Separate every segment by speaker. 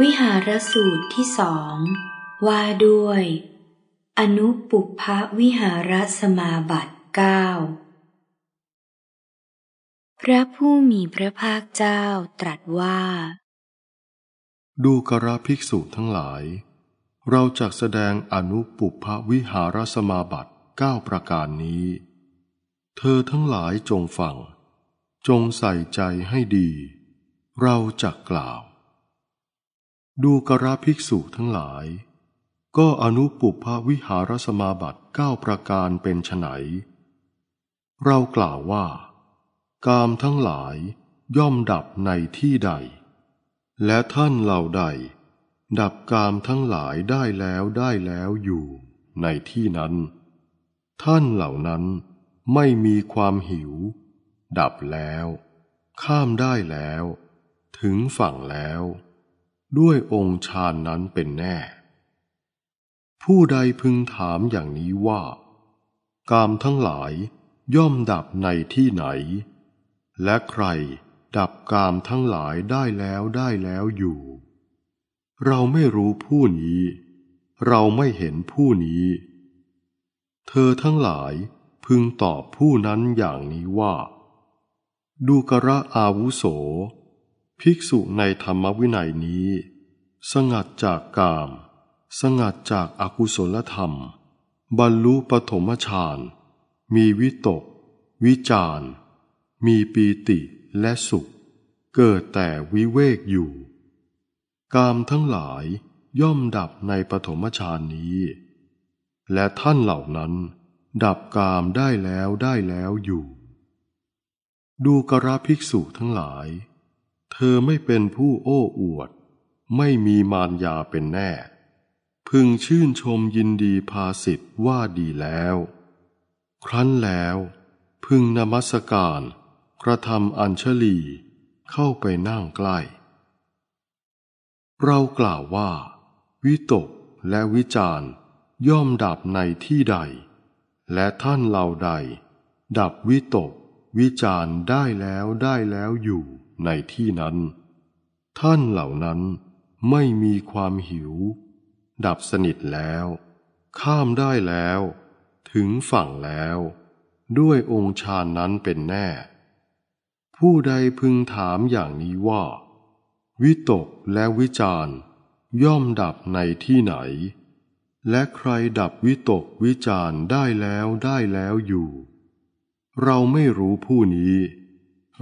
Speaker 1: วิหารสูตรที่สองว่าด้วย อนุปุพพวิหารสมาบัติเก้าพระผู้มีพระภาคเจ้าตรัสว่า ดูกราภิกษุทั้งหลาย เราจะแสดงอนุปุพพวิหารสมาบัติเก้าประการนี้ เธอทั้งหลายจงฟัง จงใส่ใจให้ดี เราจะกล่าวดูกระภิกษุทั้งหลาย ก็อนุปุพวิหารสมาบัติเก้าประการเป็นไฉนเรากล่าวว่ากามทั้งหลายย่อมดับในที่ใด และท่านเหล่าใดดับกามทั้งหลายได้แล้วได้แล้วอยู่ในที่นั้น ท่านเหล่านั้นไม่มีความหิว ดับแล้ว ข้ามได้แล้ว ถึงฝั่งแล้วด้วยองค์ฌานนั้นเป็นแน่ ผู้ใดพึงถามอย่างนี้ว่า กามทั้งหลายย่อมดับในที่ไหน และใครดับกามทั้งหลายได้แล้วได้แล้วอยู่ เราไม่รู้ผู้นี้ เราไม่เห็นผู้นี้ เธอทั้งหลายพึงตอบผู้นั้นอย่างนี้ว่า ดูกระอาวุโสภิกษุในธรรมวินัยนี้ สงัดจากกาม สงัดจากอากุศลธรรมบรรลุปฐมฌานมีวิตก วิจารมีปีติและสุข เกิดแต่วิเวกอยู่ กามทั้งหลายย่อมดับในปฐมฌานนี้ และท่านเหล่านั้นดับกามได้แล้วได้แล้วอยู่ ดูกระภิกษุทั้งหลายเธอไม่เป็นผู้โอ้อวด ไม่มีมารยาเป็นแน่ พึงชื่นชมยินดีภาสิทธว่าดีแล้ว ครั้นแล้วพึงนมัสการกระทำอัญชลีเข้าไปนั่งใกล้ เรากล่าวว่า วิตกและวิจารย่อมดับในที่ใด และท่านเหล่าใด ดับวิตกวิจารได้แล้วได้แล้วอยู่ในที่นั้น ท่านเหล่านั้นไม่มีความหิว ดับสนิทแล้ว ข้ามได้แล้ว ถึงฝั่งแล้ว ด้วยองค์ชาญนั้นเป็นแน่ ผู้ใดพึงถามอย่างนี้ว่า วิตกและวิจารย่อมดับในที่ไหน และใครดับวิตกวิจารได้แล้วได้แล้วอยู่ เราไม่รู้ผู้นี้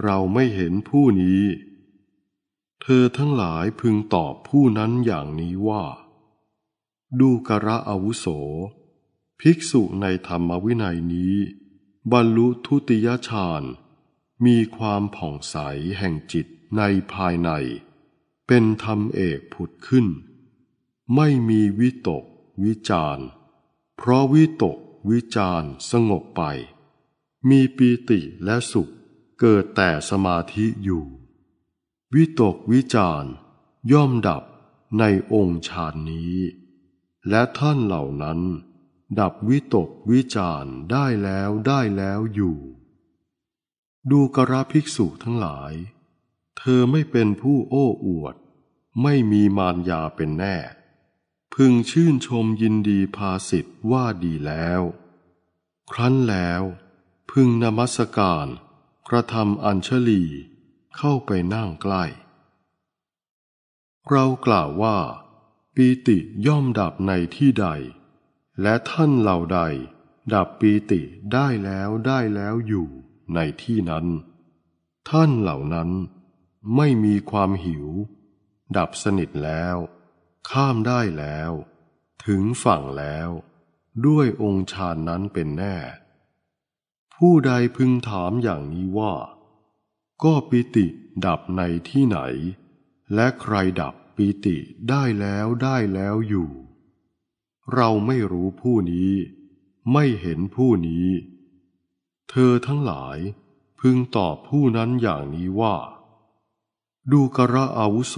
Speaker 1: เราไม่เห็นผู้นี้ เธอทั้งหลายพึงตอบผู้นั้นอย่างนี้ว่า ดูกระอาวุโส ภิกษุในธรรมวินัยนี้ บรรลุทุติยฌาน มีความผ่องใสแห่งจิตในภายใน เป็นธรรมเอกผุดขึ้น ไม่มีวิตกวิจาร เพราะวิตกวิจารสงบไป มีปีติและสุขเกิดแต่สมาธิอยู่ วิตกวิจารย่อมดับในองค์ฌานนี้ และท่านเหล่านั้น ดับวิตกวิจารได้แล้วได้แล้วอยู่ ดูกระภิกษุทั้งหลาย เธอไม่เป็นผู้โอ้อวด ไม่มีมารยาเป็นแน่ พึงชื่นชมยินดีภาสิทธว่าดีแล้ว ครั้นแล้ว พึงนมัสการกระทำอัญชลีเข้าไปนั่งใกล้ เรากล่าวว่าปีติย่อมดับในที่ใด และท่านเหล่าใด ดับปีติได้แล้วได้แล้วอยู่ในที่นั้น ท่านเหล่านั้นไม่มีความหิว ดับสนิทแล้ว ข้ามได้แล้ว ถึงฝั่งแล้ว ด้วยองค์ฌานนั้นเป็นแน่ผู้ใดพึงถามอย่างนี้ว่า ก็ปิติดับในที่ไหน และใครดับปิติได้แล้วได้แล้วอยู่ เราไม่รู้ผู้นี้ ไม่เห็นผู้นี้ เธอทั้งหลายพึงตอบผู้นั้นอย่างนี้ว่า ดูกระอาวุโส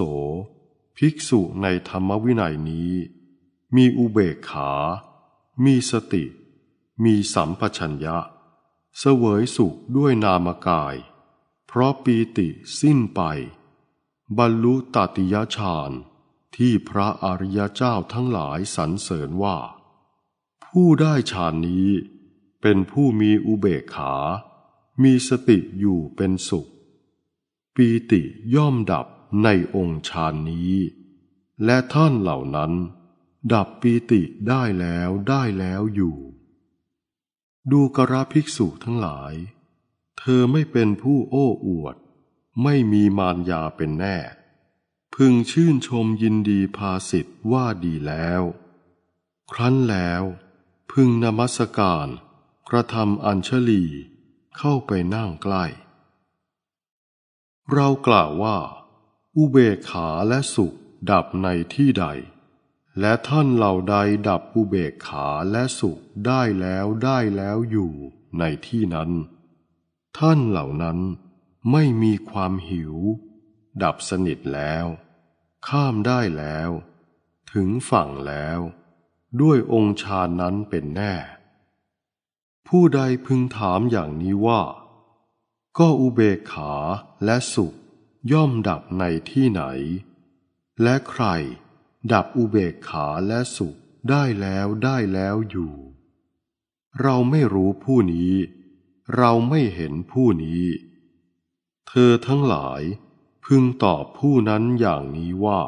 Speaker 1: ภิกษุในธรรมวินัยนี้ มีอุเบกขา มีสติ มีสัมปชัญญะเสวยสุขด้วยนามกาย เพราะปีติสิ้นไป บรรลุตติยฌานที่พระอริยเจ้าทั้งหลายสรรเสริญว่า ผู้ได้ฌานนี้เป็นผู้มีอุเบกขา มีสติอยู่เป็นสุข ปีติย่อมดับในองค์ฌานนี้ และท่านเหล่านั้น ดับปีติได้แล้วได้แล้วอยู่ดูกระภิกษุทั้งหลาย เธอไม่เป็นผู้โอ้อวด ไม่มีมารยาเป็นแน่ พึงชื่นชมยินดีภาสิทธ์ว่าดีแล้ว ครั้นแล้วพึงนมัสการ กระทำอัญชลีเข้าไปนั่งใกล้ เรากล่าวว่า อุเบกขาและสุขดับในที่ใดและท่านเหล่าใดดับอุเบกขาและสุขได้แล้วได้แล้วอยู่ในที่นั้น ท่านเหล่านั้นไม่มีความหิว ดับสนิทแล้ว ข้ามได้แล้ว ถึงฝั่งแล้วด้วยองค์ชานนั้นเป็นแน่ ผู้ใดพึงถามอย่างนี้ว่า ก็อุเบกขาและสุขย่อมดับในที่ไหน และใครดับอุเบกขาและสุขได้แล้วได้แล้วอยู่ เราไม่รู้ผู้นี้ เราไม่เห็นผู้นี้ เธอทั้งหลายพึงตอบผู้นั้นอย่างนี้ว่า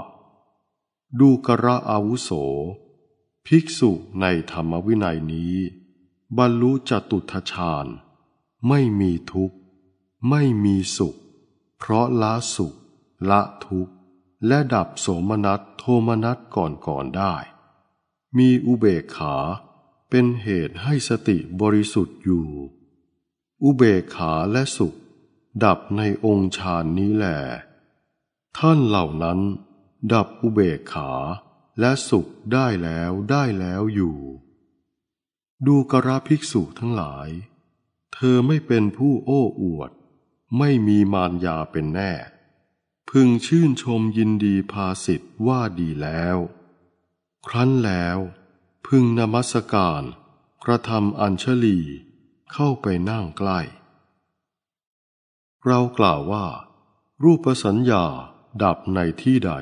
Speaker 1: ดูกระอาวุโส ภิกษุในธรรมวินัยนี้ บรรลุจตุทชาญไม่มีทุกข์ ไม่มีสุข เพราะละสุขละทุกข์และดับโสมนัสโทมนัส ก่อนก่อนได้ มีอุเบกขาเป็นเหตุให้สติบริสุทธิ์อยู่ อุเบกขาและสุข ดับในองค์ฌานนี้แหลท่านเหล่านั้นดับอุเบกขาและสุขได้แล้วได้แล้วอยู่ ดูกระภิกษุทั้งหลายเธอไม่เป็นผู้โอ้อวด ไม่มีมารยาเป็นแน่พึงชื่นชมยินดีภาสิทธว่าดีแล้ว ครั้นแล้วพึงนมัสการกระทำอัญชลีเข้าไปนั่งใกล้ เรากล่าวว่า รูปสัญญาดับในที่ใด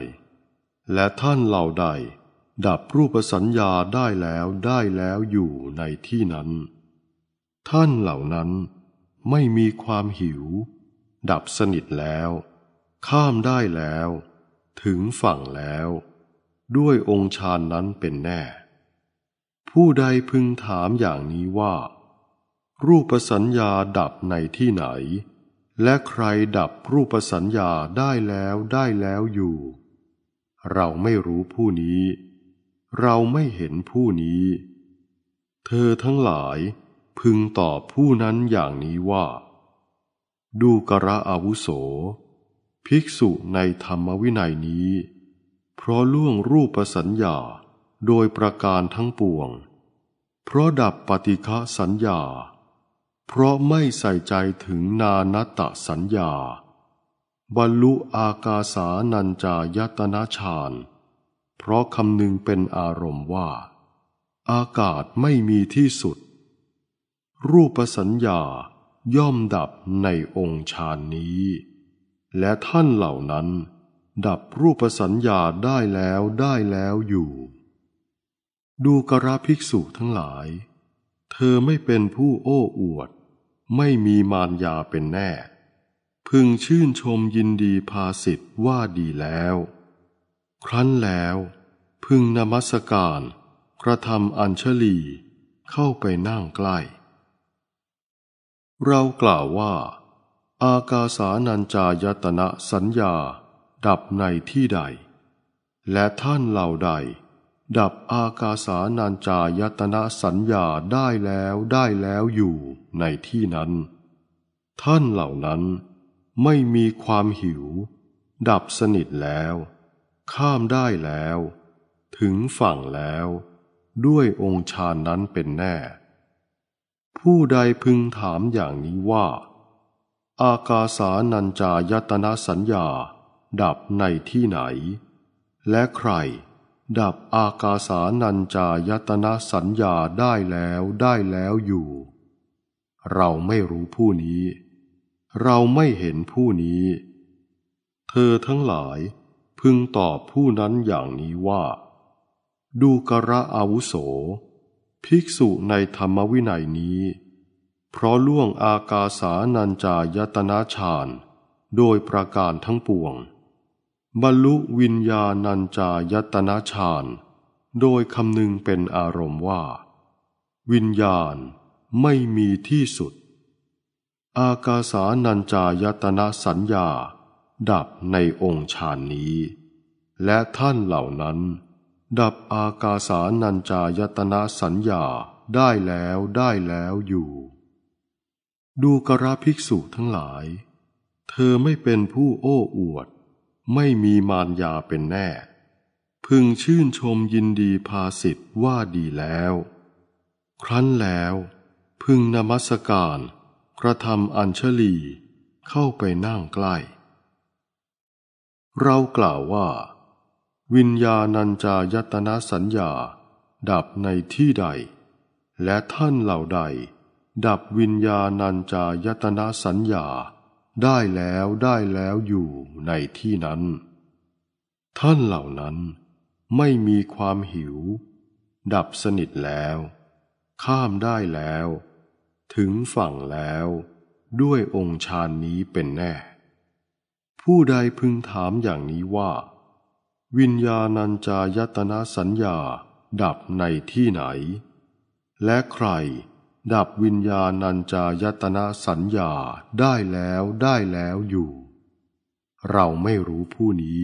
Speaker 1: และท่านเหล่าใดดับรูปสัญญาได้แล้วได้แล้วอยู่ในที่นั้น ท่านเหล่านั้นไม่มีความหิว ดับสนิทแล้วข้ามได้แล้ว ถึงฝั่งแล้ว ด้วยองค์ฌานนั้นเป็นแน่ ผู้ใดพึงถามอย่างนี้ว่า รูปสัญญาดับในที่ไหน และใครดับรูปสัญญาได้แล้วได้แล้วอยู่ เราไม่รู้ผู้นี้ เราไม่เห็นผู้นี้ เธอทั้งหลายพึงตอบผู้นั้นอย่างนี้ว่า ดูกระอาวุโสภิกษุในธรรมวินัยนี้ เพราะล่วงรูปสัญญาโดยประการทั้งปวง เพราะดับปฏิฆะสัญญา เพราะไม่ใส่ใจถึงนานตะสัญญาบรรลุอากาสานัญจายตนะฌานเพราะคำนึงเป็นอารมณ์ว่า อากาศไม่มีที่สุด รูปสัญญาย่อมดับในองค์ฌานนี้และท่านเหล่านั้นดับรูปสัญญาได้แล้วได้แล้วอยู่ ดูกระภิกษุทั้งหลาย เธอไม่เป็นผู้โอ้อวดไม่มีมารยาเป็นแน่ พึงชื่นชมยินดีภาสิทธว่าดีแล้ว ครั้นแล้ว พึงนมัสการ กระทำอัญชลีเข้าไปนั่งใกล้ เรากล่าวว่าอากาสานัญจายตนะสัญญา ดับในที่ใด และท่านเหล่าใดดับอากาสานัญจายตนะสัญญาได้แล้วได้แล้วอยู่ในที่นั้น ท่านเหล่านั้นไม่มีความหิว ดับสนิทแล้ว ข้ามได้แล้ว ถึงฝั่งแล้ว ด้วยองค์ฌานนั้นเป็นแน่ ผู้ใดพึงถามอย่างนี้ว่าอากาสานัญจายตนะสัญญา ดับในที่ไหน และใคร ดับอากาสานัญจายตนะสัญญาได้แล้วได้แล้วอยู่ เราไม่รู้ผู้นี้ เราไม่เห็นผู้นี้ เธอทั้งหลายพึงตอบผู้นั้นอย่างนี้ว่า ดูกระอาวุโสภิกษุในธรรมวินัยนี้เพราะล่วงอากาสานัญจายตนาฌานโดยประการทั้งปวง บรรลุวิญญาณัญจายตนาฌานโดยคำนึงเป็นอารมณ์ว่า วิญญาณไม่มีที่สุด อากาสานัญจายตนาสัญญา ดับในองค์ฌานนี้ และท่านเหล่านั้น ดับอากาสานัญจายตนาสัญญาได้แล้วได้แล้วอยู่ดูกระภิกษุทั้งหลาย เธอไม่เป็นผู้โอ้อวด ไม่มีมารยาเป็นแน่ พึงชื่นชมยินดีภาสิทธว่าดีแล้ว ครั้นแล้วพึงนมัสการกระทำอัญชลีเข้าไปนั่งใกล้ เรากล่าวว่า วิญญาณัญจายตนะสัญญาดับในที่ใด และท่านเหล่าใดดับวิญญาณัญจายตนะสัญญาได้แล้วได้แล้วอยู่ในที่นั้น ท่านเหล่านั้นไม่มีความหิว ดับสนิทแล้ว ข้ามได้แล้ว ถึงฝั่งแล้วด้วยองค์ฌานนี้เป็นแน่ ผู้ใดพึงถามอย่างนี้ว่าวิญญาณัญจายตนะสัญญาดับในที่ไหน และใครดับวิญญาณัญจายตนะสัญญาได้แล้วได้แล้วอยู่ เราไม่รู้ผู้นี้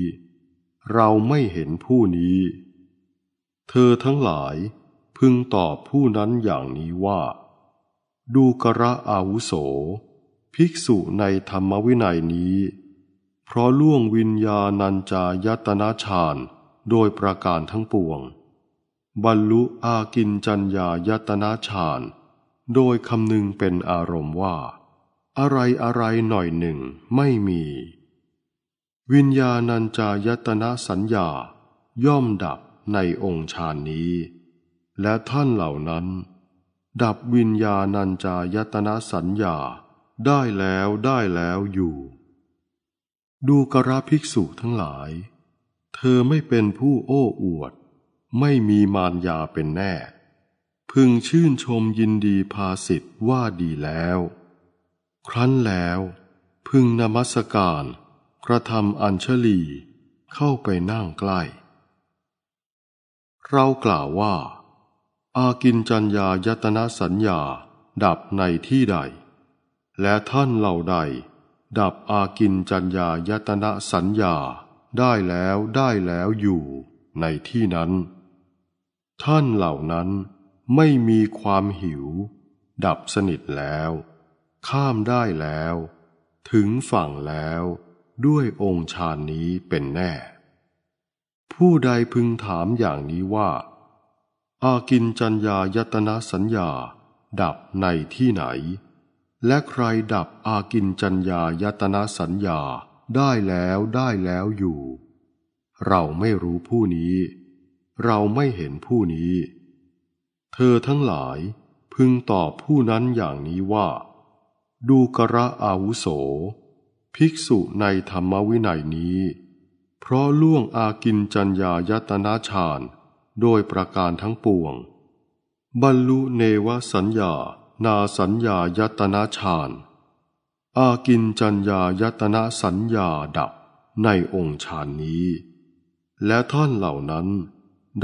Speaker 1: เราไม่เห็นผู้นี้ เธอทั้งหลายพึงตอบผู้นั้นอย่างนี้ว่า ดูกระอาวุโส ภิกษุในธรรมวินัยนี้ เพราะล่วงวิญญาณัญจายตนะฌานโดยประการทั้งปวง บรรลุอากินจัญญายตนะฌานโดยคำนึงเป็นอารมณ์ว่า อะไรอะไรหน่อยหนึ่งไม่มี วิญญาณัญจายตนะสัญญา ย่อมดับในองค์ฌานนี้ และท่านเหล่านั้น ดับวิญญาณัญจายตนะสัญญาได้แล้วได้แล้วอยู่ ดูกระภิกษุทั้งหลาย เธอไม่เป็นผู้โอ้อวด ไม่มีมารยาเป็นแน่พึงชื่นชมยินดีภาสิทธ์ว่าดีแล้ว ครั้นแล้ว พึงนมัสการกระทำอัญชลีเข้าไปนั่งใกล้ เรากล่าวว่า อากินจัญญายตนะสัญญาดับในที่ใด และท่านเหล่าใด ดับอากินจัญญายตนะสัญญาได้แล้วได้แล้วอยู่ในที่นั้น ท่านเหล่านั้นไม่มีความหิว ดับสนิทแล้ว ข้ามได้แล้ว ถึงฝั่งแล้วด้วยองค์ฌานนี้เป็นแน่ ผู้ใดพึงถามอย่างนี้ว่า อากินจัญญายตนะสัญญา ดับในที่ไหน และใครดับอากินจัญญายตนะสัญญาได้แล้วได้แล้วอยู่ เราไม่รู้ผู้นี้ เราไม่เห็นผู้นี้ธอทั้งหลายพึงตอบผู้นั้นอย่างนี้ว่า ดูกระอาวุโส ภิกษุในธรรมวินัยนี้ เพราะล่วงอากินจัญญายตนาฌานโดยประการทั้งปวง บรรลุเนวสัญญานาสัญญายตนาฌานอากินจัญญายตนาสัญญาดับในองค์ฌานนี้ และท่านเหล่านั้น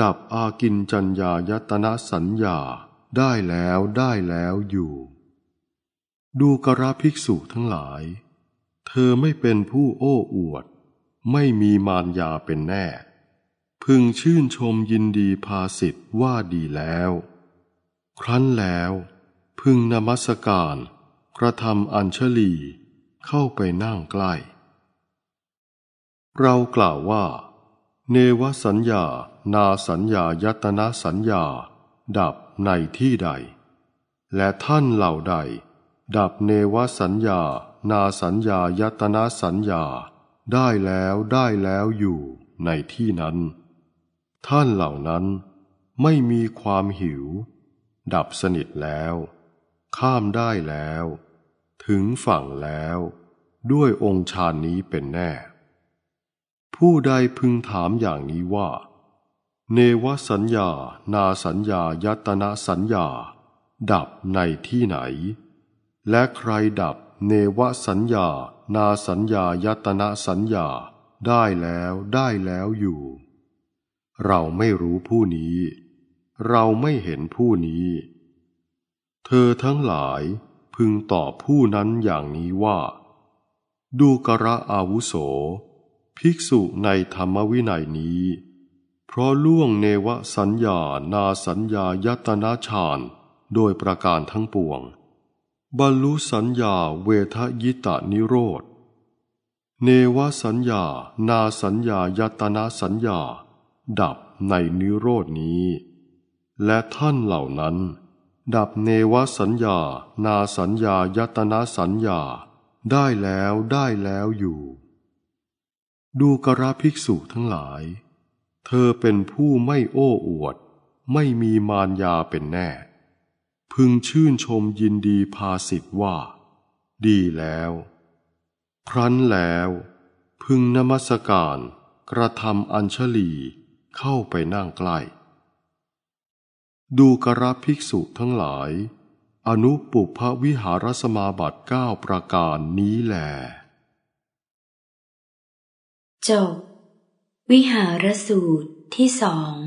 Speaker 1: ดับอากินจัญญายตนะสัญญาได้แล้วได้แล้วอยู่ ดูกระภิกษุทั้งหลาย เธอไม่เป็นผู้โอ้อวด ไม่มีมารยาเป็นแน่ พึงชื่นชมยินดีภาสิทธว่าดีแล้ว ครั้นแล้ว พึงนมัสการ กระทำอัญชลีเข้าไปนั่งใกล้ เรากล่าวว่าเนวสัญญา นาสัญญายตนะสัญญา ดับในที่ใด และท่านเหล่าใด ดับเนวสัญญา นาสัญญายตนะสัญญา ได้แล้ว ได้แล้วอยู่ในที่นั้น ท่านเหล่านั้นไม่มีความหิว ดับสนิทแล้ว ข้ามได้แล้ว ถึงฝั่งแล้ว ด้วยองค์ฌานนี้เป็นแน่ผู้ใดพึงถามอย่างนี้ว่า เนวสัญญานาสัญญายตนะสัญญา ดับในที่ไหน และใครดับเนวสัญญานาสัญญายตนะสัญญาได้แล้วได้แล้วอยู่ เราไม่รู้ผู้นี้ เราไม่เห็นผู้นี้ เธอทั้งหลายพึงตอบผู้นั้นอย่างนี้ว่า ดูกระอาวุโสภิกษุในธรรมวินัยนี้ เพราะล่วงเนวสัญญานาสัญญายตนาฌานโดยประการทั้งปวง บรรลุสัญญาเวทยิตานิโรธเนวสัญญา นาสัญญายตนาสัญญา ดับในนิโรดนี้ และท่านเหล่านั้น ดับเนวสัญญา นาสัญญายตนาสัญญา ได้แล้วได้แล้วอยู่ดูกราภิกษุทั้งหลาย เธอเป็นผู้ไม่โอ้อวด ไม่มีมารยาเป็นแน่ พึงชื่นชมยินดีภาสิทธว่า ดีแล้ว ครั้นแล้ว พึงนมัสการกระทำอัญชลีเข้าไปนั่งใกล้ ดูกราภิกษุทั้งหลาย อนุปุพวิหารสมาบัติเก้าประการนี้แหละจบวิหารสูตรที่สอง